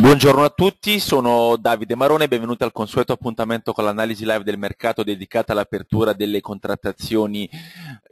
Buongiorno a tutti, sono Davide Marone, benvenuti al consueto appuntamento con l'analisi live del mercato dedicata all'apertura delle contrattazioni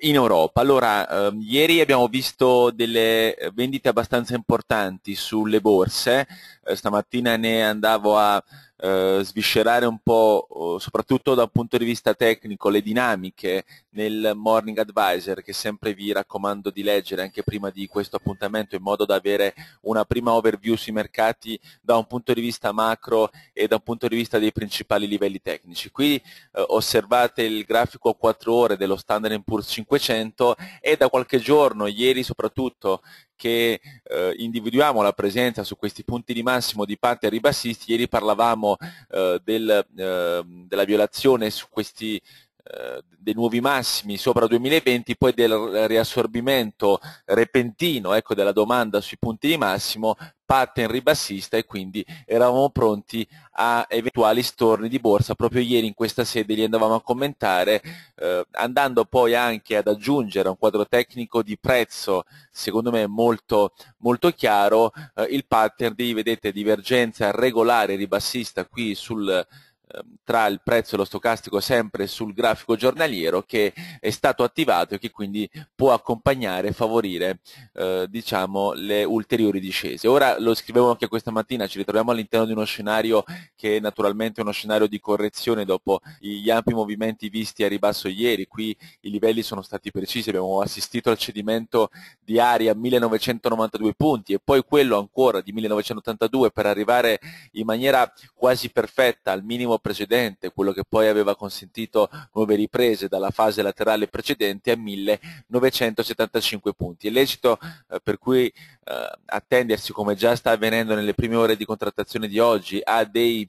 in Europa. Allora, eh, ieri abbiamo visto delle vendite abbastanza importanti sulle borse, eh, stamattina ne andavo a eh, sviscerare un po', soprattutto da un punto di vista tecnico, le dinamiche nel Morning Advisor che sempre vi raccomando di leggere anche prima di questo appuntamento in modo da avere una prima overview sui mercati da un punto di vista macro e da un punto di vista dei principali livelli tecnici. Qui eh, osservate il grafico a 4 ore dello Standard Poor's 500 e da qualche giorno, ieri soprattutto, che eh, individuiamo la presenza su questi punti di massimo di parte ribassisti, ieri parlavamo eh, del, eh, della violazione su questi eh, dei nuovi massimi sopra 2020, poi del riassorbimento repentino ecco, della domanda sui punti di massimo, pattern ribassista e quindi eravamo pronti a eventuali storni di borsa. Proprio ieri in questa sede li andavamo a commentare, eh, andando poi anche ad aggiungere un quadro tecnico di prezzo, secondo me molto, molto chiaro, eh, il pattern di, vedete, divergenza regolare ribassista qui sul Ehm, tra il prezzo e lo stocastico sempre sul grafico giornaliero che è stato attivato e che quindi può accompagnare e favorire eh, diciamo, le ulteriori discese. Ora lo scrivevo anche questa mattina, ci ritroviamo all'interno di uno scenario che è naturalmente uno scenario di correzione dopo gli ampi movimenti visti a ribasso ieri, qui i livelli sono stati precisi, abbiamo assistito al cedimento di aria a 1992 punti e poi quello ancora di 1982 per arrivare in maniera quasi perfetta al minimo precedente, quello che poi aveva consentito nuove riprese dalla fase laterale precedente a 1975 punti. È lecito eh, per cui eh, attendersi, come già sta avvenendo nelle prime ore di contrattazione di oggi, a dei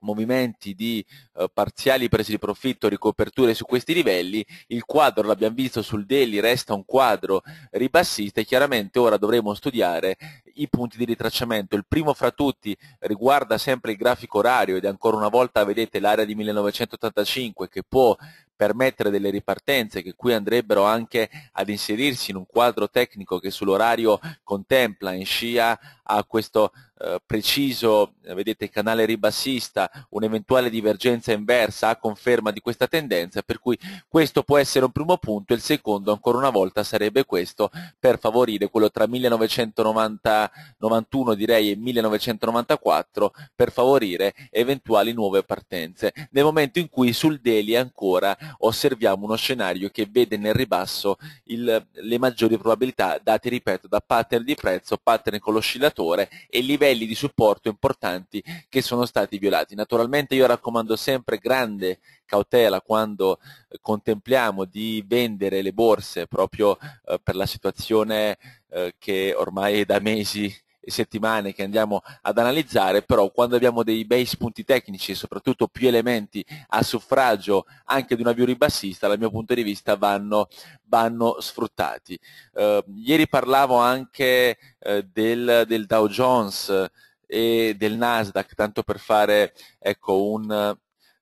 movimenti di eh, parziali presi di profitto, ricoperture su questi livelli, il quadro l'abbiamo visto sul daily resta un quadro ribassista e chiaramente ora dovremo studiare i punti di ritracciamento. Il primo fra tutti riguarda sempre il grafico orario ed ancora una volta vedete l'area di 1985 che può permettere delle ripartenze che qui andrebbero anche ad inserirsi in un quadro tecnico che sull'orario contempla in scia a questo eh, preciso, eh, vedete il canale ribassista, un'eventuale divergenza inversa a conferma di questa tendenza, per cui questo può essere un primo punto, il secondo ancora una volta sarebbe questo per favorire quello tra 1991 direi e 1994 per favorire eventuali nuove partenze, nel momento in cui sul daily ancora osserviamo uno scenario che vede nel ribasso il, le maggiori probabilità date ripeto da pattern di prezzo, pattern con l'oscillatore e livelli livelli di supporto importanti che sono stati violati. Naturalmente io raccomando sempre grande cautela quando eh, contempliamo di vendere le borse proprio eh, per la situazione eh, che ormai è da mesi settimane che andiamo ad analizzare, però quando abbiamo dei bei spunti tecnici e soprattutto più elementi a suffragio anche di una view ribassista, dal mio punto di vista vanno, vanno sfruttati. Eh, ieri parlavo anche eh, del, del, Dow Jones eh, e del Nasdaq, tanto per fare ecco, un,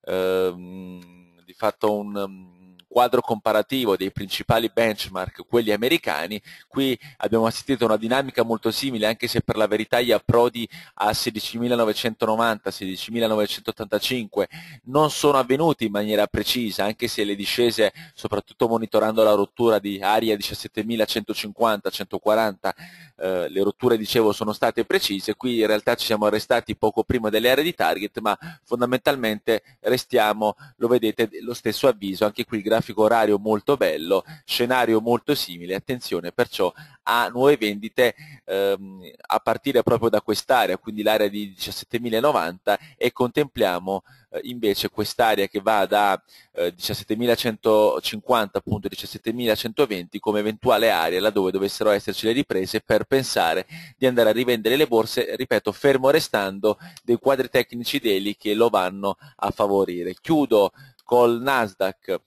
eh, di fatto un quadro comparativo dei principali benchmark, quelli americani, qui abbiamo assistito a una dinamica molto simile, anche se per la verità gli approdi a 16.990, 16.985 non sono avvenuti in maniera precisa, anche se le discese, soprattutto monitorando la rottura di aria 17.150, 140, eh, le rotture dicevo sono state precise, qui in realtà ci siamo arrestati poco prima delle aree di target, ma fondamentalmente restiamo, lo vedete, lo stesso avviso, anche qui grazie grafico orario molto bello, scenario molto simile, attenzione perciò a nuove vendite ehm, a partire proprio da quest'area, quindi l'area di 17.090 e contempliamo eh, invece quest'area che va da eh, 17.150 appunto 17.120 come eventuale area laddove dovessero esserci le riprese per pensare di andare a rivendere le borse, ripeto, fermo restando dei quadri tecnici daily che lo vanno a favorire. Chiudo col Nasdaq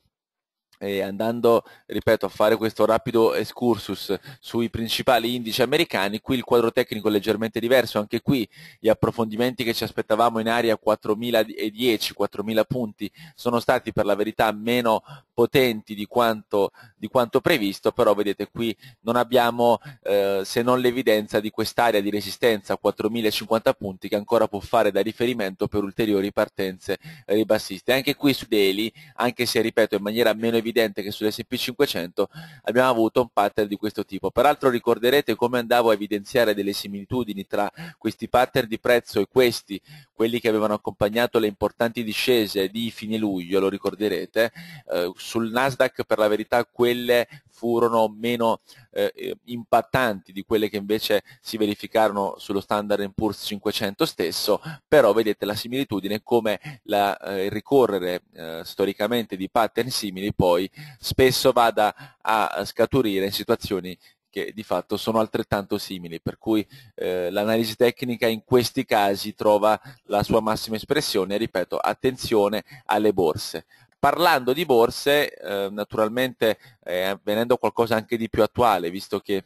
eh, andando, ripeto, a fare questo rapido excursus sui principali indici americani, qui il quadro tecnico è leggermente diverso, anche qui gli approfondimenti che ci aspettavamo in area 4010-4000 punti sono stati per la verità meno potenti di quanto, di quanto previsto, però vedete qui non abbiamo eh, se non l'evidenza di quest'area di resistenza 4050 punti che ancora può fare da riferimento per ulteriori partenze ribassiste. Anche qui su Daily, anche se ripeto in maniera meno evidente, evidente che sull'SP500 abbiamo avuto un pattern di questo tipo. Peraltro ricorderete come andavo a evidenziare delle similitudini tra questi pattern di prezzo e questi, quelli che avevano accompagnato le importanti discese di fine luglio, lo ricorderete, eh, sul Nasdaq per la verità quelle furono meno eh, impattanti di quelle che invece si verificarono sullo standard Poor's 500 stesso, però vedete la similitudine come la, eh, il ricorrere eh, storicamente di pattern simili poi spesso vada a scaturire in situazioni che di fatto sono altrettanto simili, per cui eh, l'analisi tecnica in questi casi trova la sua massima espressione, ripeto, attenzione alle borse parlando di borse, eh, naturalmente eh, venendo qualcosa anche di più attuale, visto che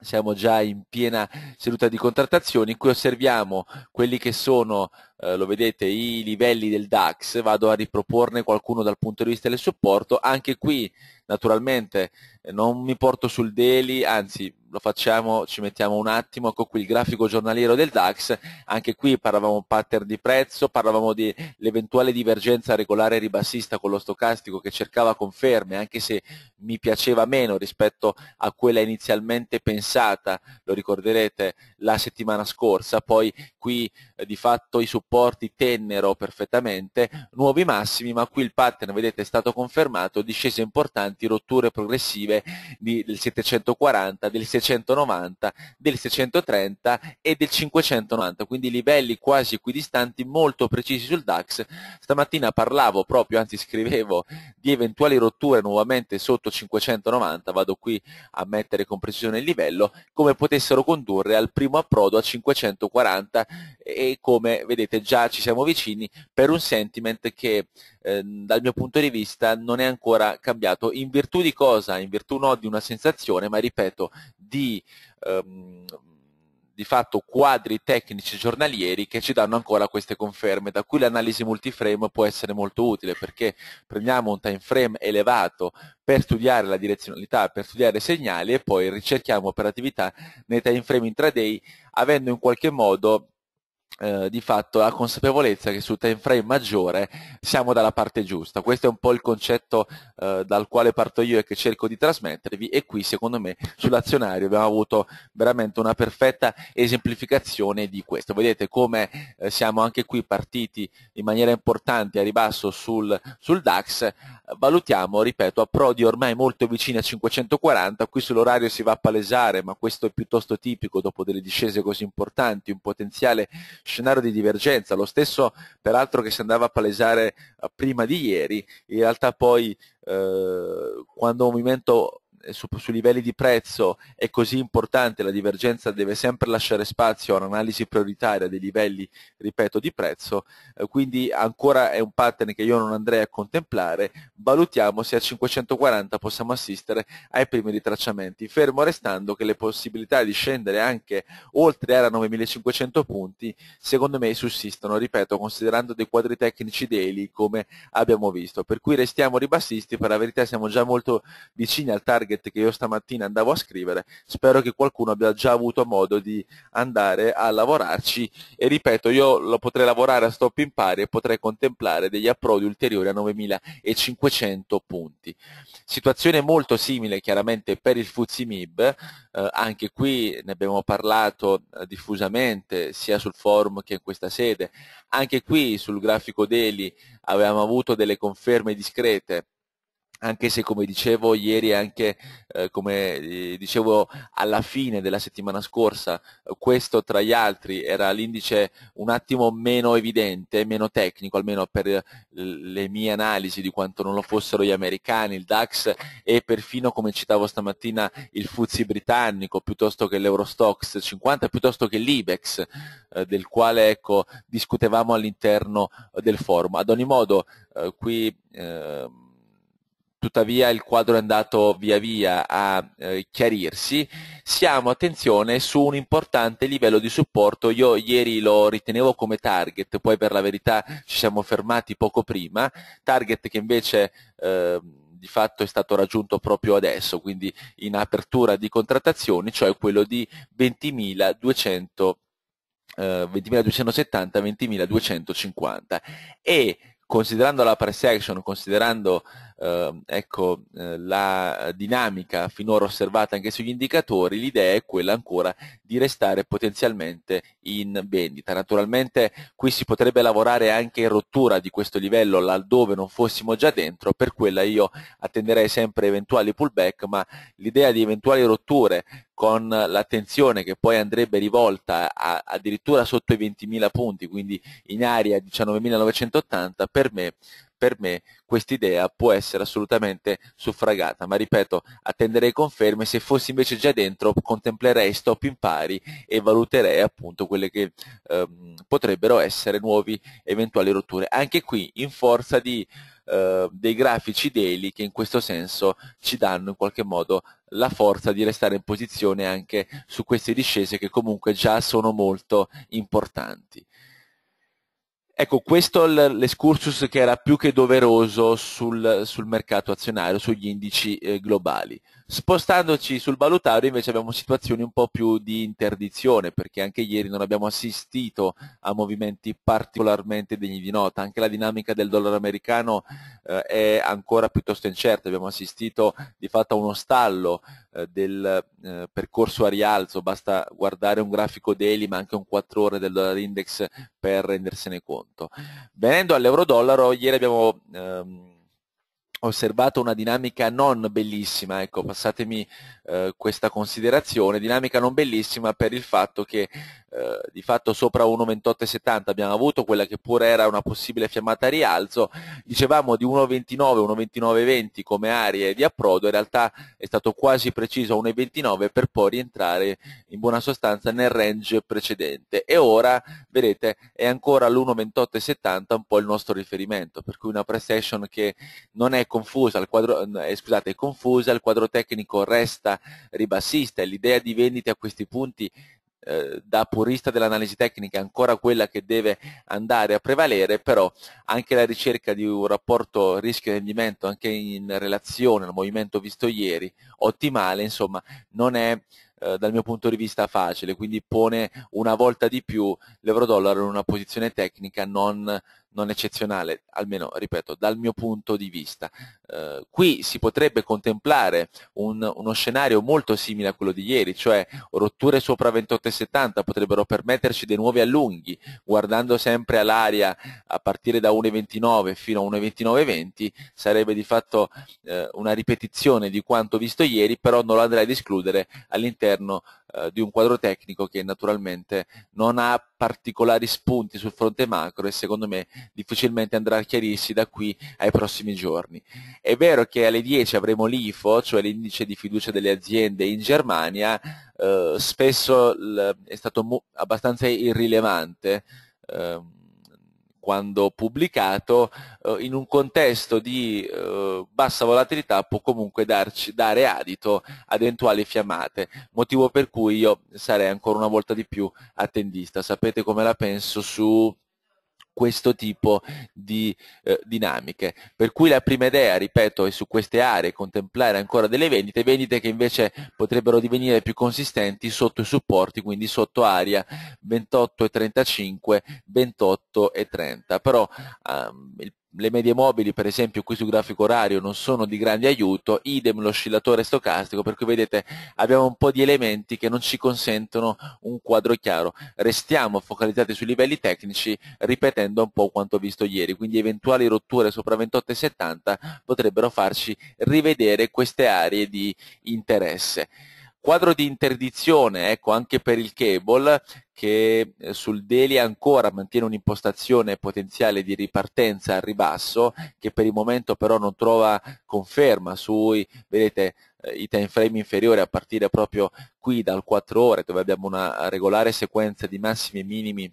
siamo già in piena seduta di contrattazioni, qui osserviamo quelli che sono eh, lo vedete, i livelli del DAX, vado a riproporne qualcuno dal punto di vista del supporto, anche qui naturalmente eh, non mi porto sul daily, anzi lo facciamo, ci mettiamo un attimo, ecco qui il grafico giornaliero del DAX, anche qui parlavamo pattern di prezzo, parlavamo dell'eventuale di divergenza regolare ribassista con lo stocastico che cercava conferme, anche se mi piaceva meno rispetto a quella inizialmente pensata, lo ricorderete la settimana scorsa, poi qui eh, di fatto i supporti tennero perfettamente, nuovi massimi, ma qui il pattern, vedete, è stato confermato, discese importanti, rotture progressive di, del 740, del 690, del 630 e del 590, quindi livelli quasi equidistanti, molto precisi sul DAX. Stamattina parlavo proprio, anzi scrivevo, di eventuali rotture nuovamente sotto 590, vado qui a mettere con precisione il livello, come potessero condurre al primo approdo a 540 e come, vedete, già ci siamo vicini per un sentiment che eh, dal mio punto di vista non è ancora cambiato. In virtù di cosa? In virtù no di una sensazione, ma ripeto, di... Ehm, di fatto quadri tecnici giornalieri che ci danno ancora queste conferme, da cui l'analisi multiframe può essere molto utile perché prendiamo un time frame elevato per studiare la direzionalità, per studiare i segnali e poi ricerchiamo operatività nei time frame intraday avendo in qualche modo eh, di fatto la consapevolezza che sul time frame maggiore siamo dalla parte giusta. Questo è un po' il concetto eh, dal quale parto io e che cerco di trasmettervi e qui secondo me sull'azionario abbiamo avuto veramente una perfetta esemplificazione di questo. Vedete come eh, siamo anche qui partiti in maniera importante a ribasso sul, sul DAX, valutiamo, ripeto, a Prodi ormai molto vicini a 540, qui sull'orario si va a palesare, ma questo è piuttosto tipico dopo delle discese così importanti, un potenziale scenario di divergenza, lo stesso peraltro che si andava a palesare eh, prima di ieri, in realtà poi eh, quando un movimento su, su, livelli di prezzo è così importante, la divergenza deve sempre lasciare spazio a un'analisi prioritaria dei livelli, ripeto, di prezzo, eh, quindi ancora è un pattern che io non andrei a contemplare, valutiamo se a 540 possiamo assistere ai primi ritracciamenti, fermo restando che le possibilità di scendere anche oltre era 9500 punti, secondo me sussistono, ripeto, considerando dei quadri tecnici daily come abbiamo visto, per cui restiamo ribassisti, per la verità siamo già molto vicini al target target che io stamattina andavo a scrivere, spero che qualcuno abbia già avuto modo di andare a lavorarci e ripeto, io lo potrei lavorare a stop in pari e potrei contemplare degli approdi ulteriori a 9.500 punti. Situazione molto simile chiaramente per il Fuzimib, eh, anche qui ne abbiamo parlato eh, diffusamente sia sul forum che in questa sede, anche qui sul grafico daily avevamo avuto delle conferme discrete anche se come dicevo ieri anche eh, come eh, dicevo alla fine della settimana scorsa, eh, questo tra gli altri era l'indice un attimo meno evidente, meno tecnico, almeno per eh, le mie analisi di quanto non lo fossero gli americani, il DAX e perfino come citavo stamattina il FUZI britannico piuttosto che l'Eurostox 50, piuttosto che l'Ibex eh, del quale ecco, discutevamo all'interno del forum. Ad ogni modo eh, qui eh, tuttavia il quadro è andato via via a eh, chiarirsi, siamo attenzione su un importante livello di supporto, io ieri lo ritenevo come target, poi per la verità ci siamo fermati poco prima, target che invece eh, di fatto è stato raggiunto proprio adesso, quindi in apertura di contrattazioni, cioè quello di 20.200 eh, 20.270, 20.250 e considerando la price action, considerando eh, ecco, eh, la dinamica finora osservata anche sugli indicatori, l'idea è quella ancora di restare potenzialmente in vendita. Naturalmente qui si potrebbe lavorare anche in rottura di questo livello laddove non fossimo già dentro, per quella io attenderei sempre eventuali pullback, ma l'idea di eventuali rotture con l'attenzione che poi andrebbe rivolta a, addirittura sotto i 20.000 punti, quindi in area 19.980, per me per me quest'idea può essere assolutamente suffragata, ma ripeto, attenderei conferme, se fossi invece già dentro contemplerei stop impari e valuterei appunto quelle che ehm, potrebbero essere nuovi eventuali rotture. Anche qui in forza di, eh, dei grafici daily che in questo senso ci danno in qualche modo la forza di restare in posizione anche su queste discese che comunque già sono molto importanti. Ecco, questo è l'escursus che era più che doveroso sul, sul mercato azionario, sugli indici eh, globali. Spostandoci sul valutario invece abbiamo situazioni un po' più di interdizione perché anche ieri non abbiamo assistito a movimenti particolarmente degni di nota, anche la dinamica del dollaro americano eh, è ancora piuttosto incerta, abbiamo assistito di fatto a uno stallo eh, del eh, percorso a rialzo, basta guardare un grafico daily ma anche un 4 ore del dollaro index per rendersene conto. Venendo all'euro dollaro, ieri abbiamo ehm, osservato una dinamica non bellissima, ecco, passatemi eh, questa considerazione, dinamica non bellissima per il fatto che eh, di fatto sopra 1,2870 abbiamo avuto quella che pure era una possibile fiammata a rialzo, dicevamo di 1,29, 1,2920 come aree di approdo, in realtà è stato quasi preciso 1,29 per poi rientrare in buona sostanza nel range precedente e ora vedete è ancora l'1,2870 un po' il nostro riferimento, per cui una price action che non è confusa, il quadro, eh, scusate, è confusa, il quadro tecnico resta ribassista e l'idea di vendita a questi punti eh, da purista dell'analisi tecnica è ancora quella che deve andare a prevalere, però anche la ricerca di un rapporto rischio-rendimento anche in relazione al movimento visto ieri, ottimale, insomma, non è eh, dal mio punto di vista facile, quindi pone una volta di più l'euro-dollaro in una posizione tecnica non non eccezionale, almeno ripeto, dal mio punto di vista. Eh, qui si potrebbe contemplare un, uno scenario molto simile a quello di ieri, cioè rotture sopra 28,70 potrebbero permetterci dei nuovi allunghi, guardando sempre all'aria a partire da 1,29 fino a 1,29,20, sarebbe di fatto eh, una ripetizione di quanto visto ieri, però non lo andrei ad escludere all'interno eh, di un quadro tecnico che naturalmente non ha particolari spunti sul fronte macro e secondo me difficilmente andrà a chiarirsi da qui ai prossimi giorni. È vero che alle 10 avremo l'IFO, cioè l'indice di fiducia delle aziende in Germania, eh, spesso l- è stato mu- abbastanza irrilevante. Eh, quando pubblicato, eh, in un contesto di eh, bassa volatilità può comunque darci, dare adito ad eventuali fiammate, motivo per cui io sarei ancora una volta di più attendista. Sapete come la penso su questo tipo di eh, dinamiche. Per cui la prima idea, ripeto, è su queste aree contemplare ancora delle vendite, vendite che invece potrebbero divenire più consistenti sotto i supporti, quindi sotto area 28 e 35, 28 e 30. Però ehm, il le medie mobili per esempio qui su grafico orario non sono di grande aiuto, idem l'oscillatore stocastico, per cui vedete abbiamo un po' di elementi che non ci consentono un quadro chiaro. Restiamo focalizzati sui livelli tecnici ripetendo un po' quanto visto ieri, quindi eventuali rotture sopra 28 e 70 potrebbero farci rivedere queste aree di interesse. Quadro di interdizione, ecco, anche per il cable, che eh, sul daily ancora mantiene un'impostazione potenziale di ripartenza al ribasso, che per il momento però non trova conferma sui, vedete, eh, i time frame inferiori a partire proprio qui dal 4 ore, dove abbiamo una regolare sequenza di massimi e minimi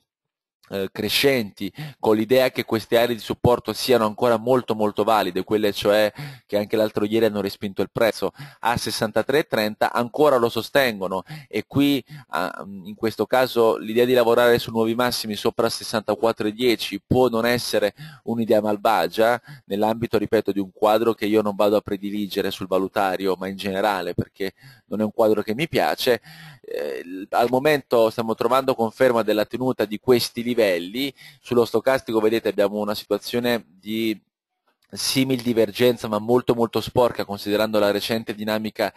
eh, crescenti con l'idea che queste aree di supporto siano ancora molto molto valide, quelle cioè che anche l'altro ieri hanno respinto il prezzo a 63,30 ancora lo sostengono e qui ah, in questo caso l'idea di lavorare su nuovi massimi sopra 64,10 può non essere un'idea malvagia nell'ambito ripeto di un quadro che io non vado a prediligere sul valutario ma in generale perché non è un quadro che mi piace eh, al momento stiamo trovando conferma della tenuta di questi livelli, sullo stocastico vedete abbiamo una situazione di simil divergenza ma molto molto sporca considerando la recente dinamica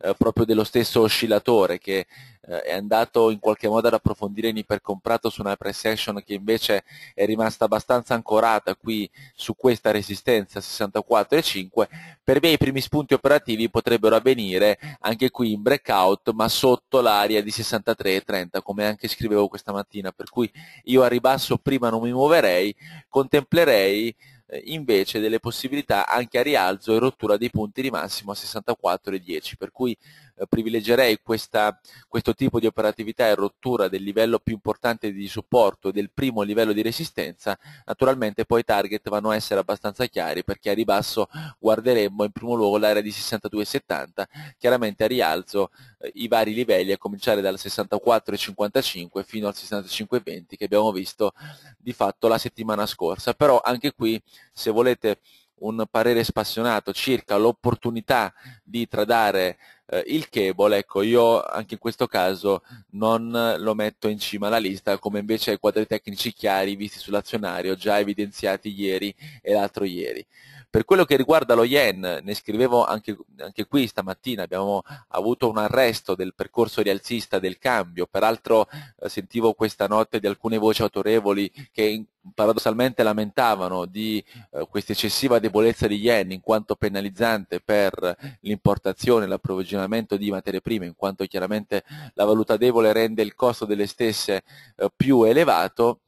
eh, proprio dello stesso oscillatore che eh, è andato in qualche modo ad approfondire in ipercomprato su una pre-session che invece è rimasta abbastanza ancorata qui su questa resistenza 64,5 per me i primi spunti operativi potrebbero avvenire anche qui in breakout ma sotto l'area di 63,30 come anche scrivevo questa mattina per cui io a ribasso prima non mi muoverei contemplerei eh, invece delle possibilità anche a rialzo e rottura dei punti di massimo a 64,10, per cui eh, privilegerei questa, questo tipo di operatività e rottura del livello più importante di supporto e del primo livello di resistenza, naturalmente poi i target vanno a essere abbastanza chiari perché a ribasso guarderemmo in primo luogo l'area di 62,70, chiaramente a rialzo eh, i vari livelli a cominciare dal 64,55 fino al 65,20 che abbiamo visto di fatto la settimana scorsa, però anche qui se volete un parere spassionato circa l'opportunità di tradare eh, il cable, ecco, io anche in questo caso non lo metto in cima alla lista come invece i quadri tecnici chiari visti sull'azionario, già evidenziati ieri e l'altro ieri. Per quello che riguarda lo yen, ne scrivevo anche, anche qui stamattina, abbiamo avuto un arresto del percorso rialzista del cambio, peraltro eh, sentivo questa notte di alcune voci autorevoli che in, paradossalmente lamentavano di eh, questa eccessiva debolezza di yen in quanto penalizzante per l'importazione e l'approvvigionamento di materie prime, in quanto chiaramente la valuta debole rende il costo delle stesse eh, più elevato,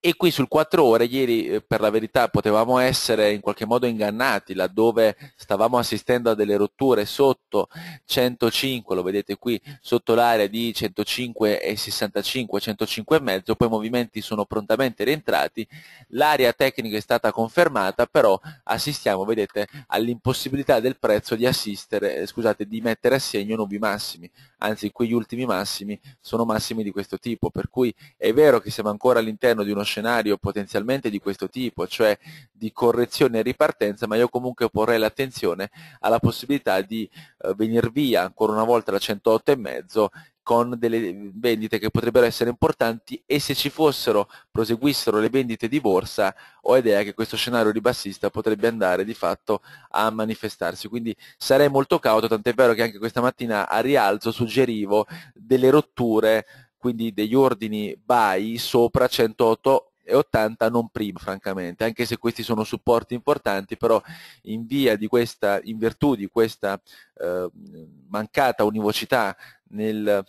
e qui sul 4 ore ieri eh, per la verità potevamo essere in qualche modo ingannati laddove stavamo assistendo a delle rotture sotto 105, lo vedete qui, sotto l'area di 105 e 65, 105 e mezzo, poi i movimenti sono prontamente rientrati, l'area tecnica è stata confermata, però assistiamo, vedete, all'impossibilità del prezzo di assistere, eh, scusate, di mettere a segno nuovi massimi, anzi quegli ultimi massimi sono massimi di questo tipo, per cui è vero che siamo ancora all'interno all'interno di uno scenario potenzialmente di questo tipo, cioè di correzione e ripartenza, ma io comunque porrei l'attenzione alla possibilità di eh, venire via ancora una volta da 108,5 con delle vendite che potrebbero essere importanti e se ci fossero, proseguissero le vendite di borsa, ho idea che questo scenario ribassista potrebbe andare di fatto a manifestarsi. Quindi sarei molto cauto, tant'è vero che anche questa mattina a rialzo suggerivo delle rotture quindi degli ordini buy sopra 108 e 80 non prima francamente anche se questi sono supporti importanti però in, questa, in virtù di questa eh, mancata univocità nel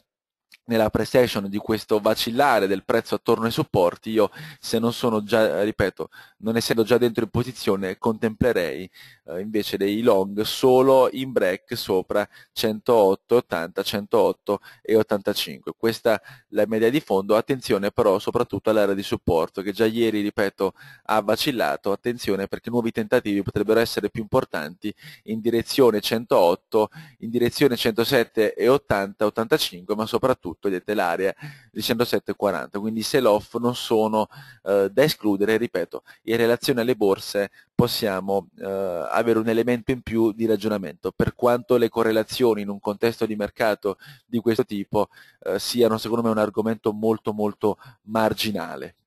nella pre-session di questo vacillare del prezzo attorno ai supporti, io se non sono già, ripeto, non essendo già dentro in posizione, contemplerei eh, invece dei long solo in break sopra 108, 80, 108 e 85. Questa è la media di fondo, attenzione però soprattutto all'area di supporto che già ieri, ripeto, ha vacillato, attenzione perché nuovi tentativi potrebbero essere più importanti in direzione 108, in direzione 107 e 80, 85, ma soprattutto vedete l'area di 107 e 40, quindi i sell-off non sono eh, da escludere, ripeto, in relazione alle borse possiamo eh, avere un elemento in più di ragionamento, per quanto le correlazioni in un contesto di mercato di questo tipo eh, siano secondo me un argomento molto molto marginale.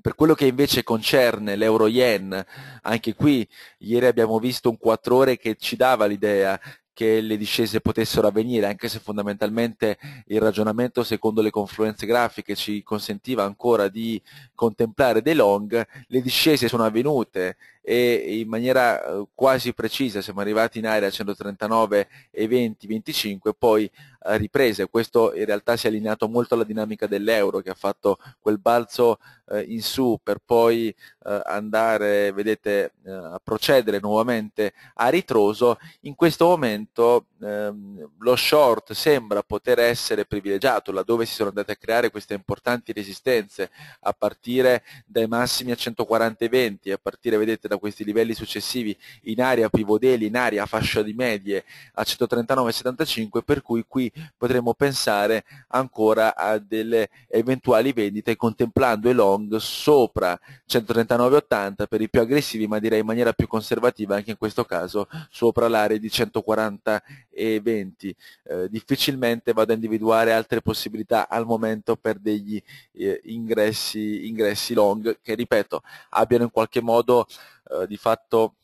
Per quello che invece concerne l'euro-yen, anche qui ieri abbiamo visto un 4 ore che ci dava l'idea che le discese potessero avvenire, anche se fondamentalmente il ragionamento secondo le confluenze grafiche ci consentiva ancora di contemplare dei long, le discese sono avvenute e in maniera eh, quasi precisa siamo arrivati in area 139 e 20, 25, poi eh, riprese. Questo in realtà si è allineato molto alla dinamica dell'euro che ha fatto quel balzo eh, in su per poi eh, andare, vedete, a procedere nuovamente a ritroso. In questo momento ehm, lo short sembra poter essere privilegiato laddove si sono andate a creare queste importanti resistenze a partire dai massimi a 140,20, a partire vedete da questi livelli successivi in area pivodeli, in area fascia di medie a 139,75 per cui qui potremmo pensare ancora a delle eventuali vendite contemplando i long sopra 139,80 per i più aggressivi ma direi in maniera più conservativa anche in questo caso sopra l'area di 140,20 eh, difficilmente vado a individuare altre possibilità al momento per degli eh, ingressi, ingressi long che ripeto abbiano in qualche modo eh, di fatto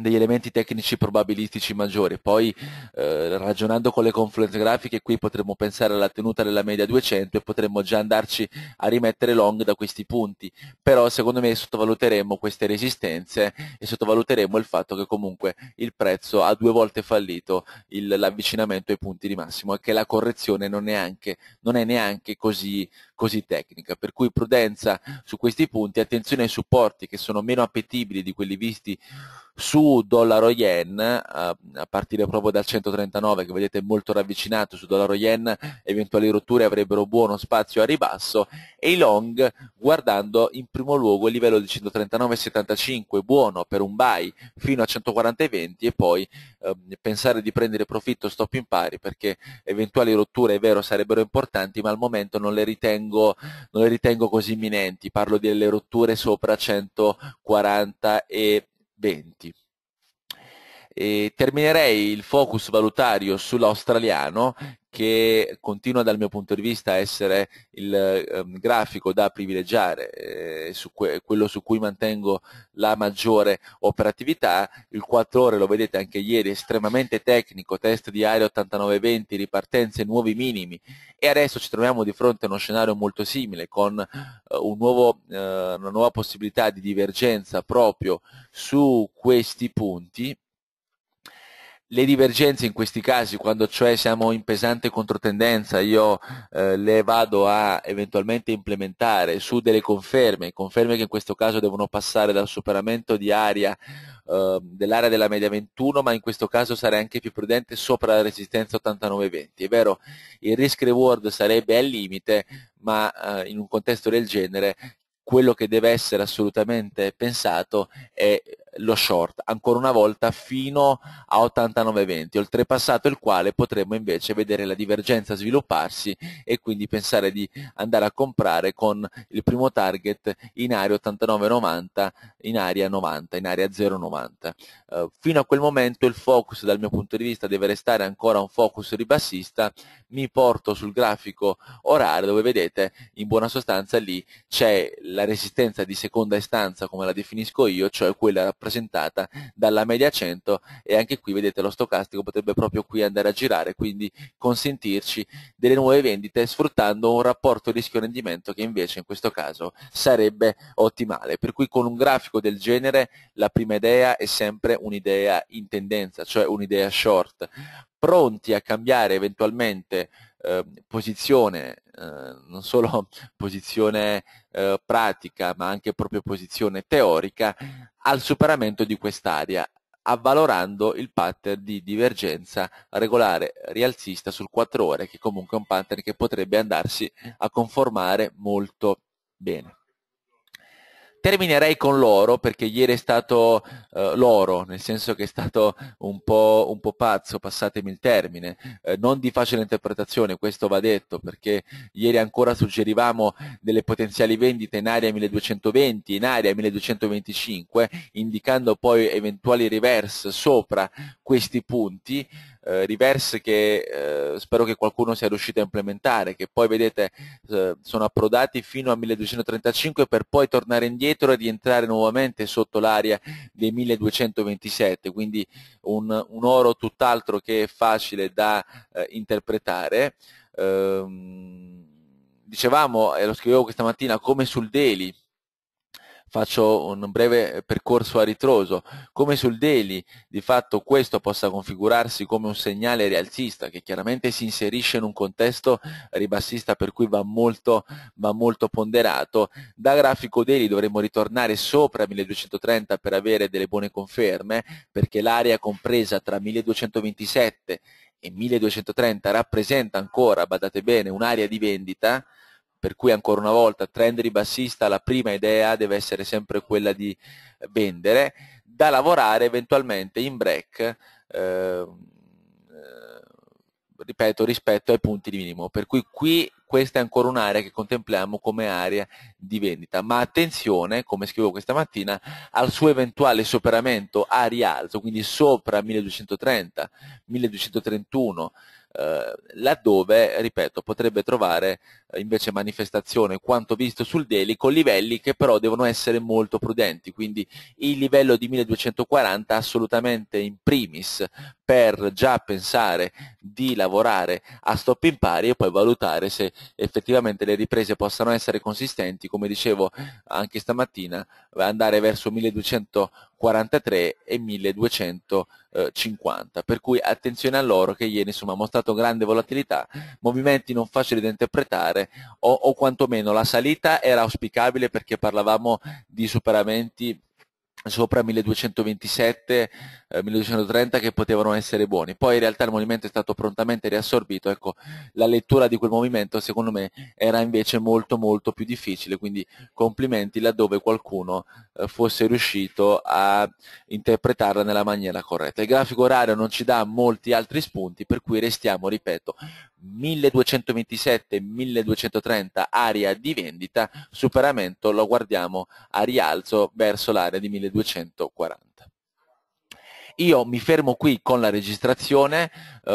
degli elementi tecnici probabilistici maggiori. Poi eh, ragionando con le confluenze grafiche qui potremmo pensare alla tenuta della media 200 e potremmo già andarci a rimettere long da questi punti, però secondo me sottovaluteremo queste resistenze e sottovaluteremo il fatto che comunque il prezzo ha due volte fallito l'avvicinamento ai punti di massimo e che la correzione non è, anche, non è neanche così così tecnica. Per cui prudenza su questi punti, attenzione ai supporti che sono meno appetibili di quelli visti su dollaro yen, eh, a, partire proprio dal 139 che vedete molto ravvicinato su dollaro yen, eventuali rotture avrebbero buono spazio a ribasso e i long guardando in primo luogo il livello di 139,75 buono per un buy fino a 140,20 e poi eh, pensare di prendere profitto stop in pari perché eventuali rotture è vero sarebbero importanti ma al momento non le ritengo ritengo, non le ritengo così imminenti, parlo delle rotture sopra 140 e 20. E terminerei il focus valutario sull'australiano che continua dal mio punto di vista a essere il eh, grafico da privilegiare, eh, su que quello su cui mantengo la maggiore operatività, il 4 ore lo vedete anche ieri, estremamente tecnico, test di aereo 8920, ripartenze, nuovi minimi e adesso ci troviamo di fronte a uno scenario molto simile con eh, un nuovo, eh, una nuova possibilità di divergenza proprio su questi punti le divergenze in questi casi, quando cioè siamo in pesante controtendenza, io eh, le vado a eventualmente implementare su delle conferme, conferme che in questo caso devono passare dal superamento di area ehm, dell'area della media 21, ma in questo caso sarei anche più prudente sopra la resistenza 89-20. È vero, il risk reward sarebbe al limite, ma eh, in un contesto del genere quello che deve essere assolutamente pensato è lo short, ancora una volta fino a 89,20, oltrepassato il quale potremmo invece vedere la divergenza svilupparsi e quindi pensare di andare a comprare con il primo target in area 89,90, in area 90, in area 0,90. Eh, fino a quel momento il focus dal mio punto di vista deve restare ancora un focus ribassista, mi porto sul grafico orario dove vedete in buona sostanza lì c'è la resistenza di seconda istanza come la definisco io, cioè quella rappresentata dalla media 100 e anche qui vedete lo stocastico potrebbe proprio qui andare a girare, quindi consentirci delle nuove vendite sfruttando un rapporto rischio-rendimento che invece in questo caso sarebbe ottimale. Per cui con un grafico del genere la prima idea è sempre un'idea in tendenza, cioè un'idea short, pronti a cambiare eventualmente Ehm, posizione, eh, non solo posizione eh, pratica, ma anche proprio posizione teorica, al superamento di quest'area, avvalorando il pattern di divergenza regolare rialzista sul 4 ore, che comunque è un pattern che potrebbe andarsi a conformare molto bene. Terminerei con l'oro perché ieri è stato eh, l'oro, nel senso che è stato un po', un po pazzo, passatemi il termine, eh, non di facile interpretazione, questo va detto, perché ieri ancora suggerivamo delle potenziali vendite in area 1220, in area 1225, indicando poi eventuali reverse sopra questi punti eh, diverse che eh, spero che qualcuno sia riuscito a implementare, che poi vedete eh, sono approdati fino a 1235 per poi tornare indietro e rientrare nuovamente sotto l'area dei 1227, quindi un, un oro tutt'altro che facile da eh, interpretare. Ehm, dicevamo, e lo scrivevo questa mattina, come sul daily, faccio un breve percorso a ritroso, come sul daily di fatto questo possa configurarsi come un segnale rialzista che chiaramente si inserisce in un contesto ribassista per cui va molto, va molto ponderato, da grafico daily dovremmo ritornare sopra 1230 per avere delle buone conferme perché l'area compresa tra 1227 e 1230 rappresenta ancora, badate bene, un'area di vendita per cui ancora una volta trend ribassista la prima idea deve essere sempre quella di vendere, da lavorare eventualmente in break, eh, ripeto, rispetto ai punti di minimo. Per cui qui questa è ancora un'area che contempliamo come area di vendita, ma attenzione, come scrivo questa mattina, al suo eventuale superamento a rialzo, quindi sopra 1230, 1231, eh, laddove, ripeto, potrebbe trovare invece manifestazione quanto visto sul daily con livelli che però devono essere molto prudenti quindi il livello di 1240 assolutamente in primis per già pensare di lavorare a stop in pari e poi valutare se effettivamente le riprese possano essere consistenti come dicevo anche stamattina andare verso 1243 e 1250 per cui attenzione a loro che ieri insomma ha mostrato grande volatilità movimenti non facili da interpretare superare o, o quantomeno la salita era auspicabile perché parlavamo di superamenti sopra 1227, eh, 1230 che potevano essere buoni. Poi in realtà il movimento è stato prontamente riassorbito, ecco, la lettura di quel movimento secondo me era invece molto molto più difficile, quindi complimenti laddove qualcuno eh, fosse riuscito a interpretarla nella maniera corretta. Il grafico orario non ci dà molti altri spunti, per cui restiamo, ripeto, 1227-1230 area di vendita, superamento lo guardiamo a rialzo verso l'area di 1240. Io mi fermo qui con la registrazione, eh,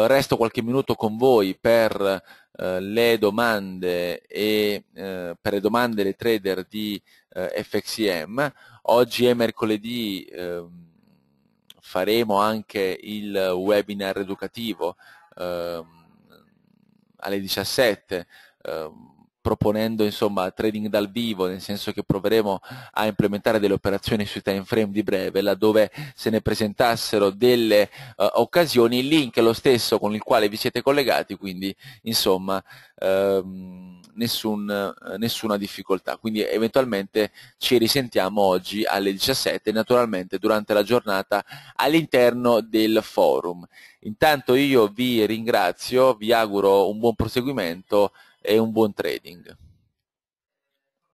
resto qualche minuto con voi per eh, le domande e eh, per le domande dei trader di eh, FXIM. Oggi è mercoledì, ehm, faremo anche il webinar educativo ehm, alle 17 eh, proponendo insomma trading dal vivo, nel senso che proveremo a implementare delle operazioni sui time frame di breve, laddove se ne presentassero delle uh, occasioni, il link è lo stesso con il quale vi siete collegati, quindi insomma ehm, nessun, eh, nessuna difficoltà. Quindi eventualmente ci risentiamo oggi alle 17, naturalmente durante la giornata all'interno del forum. Intanto io vi ringrazio, vi auguro un buon proseguimento e un buon trading.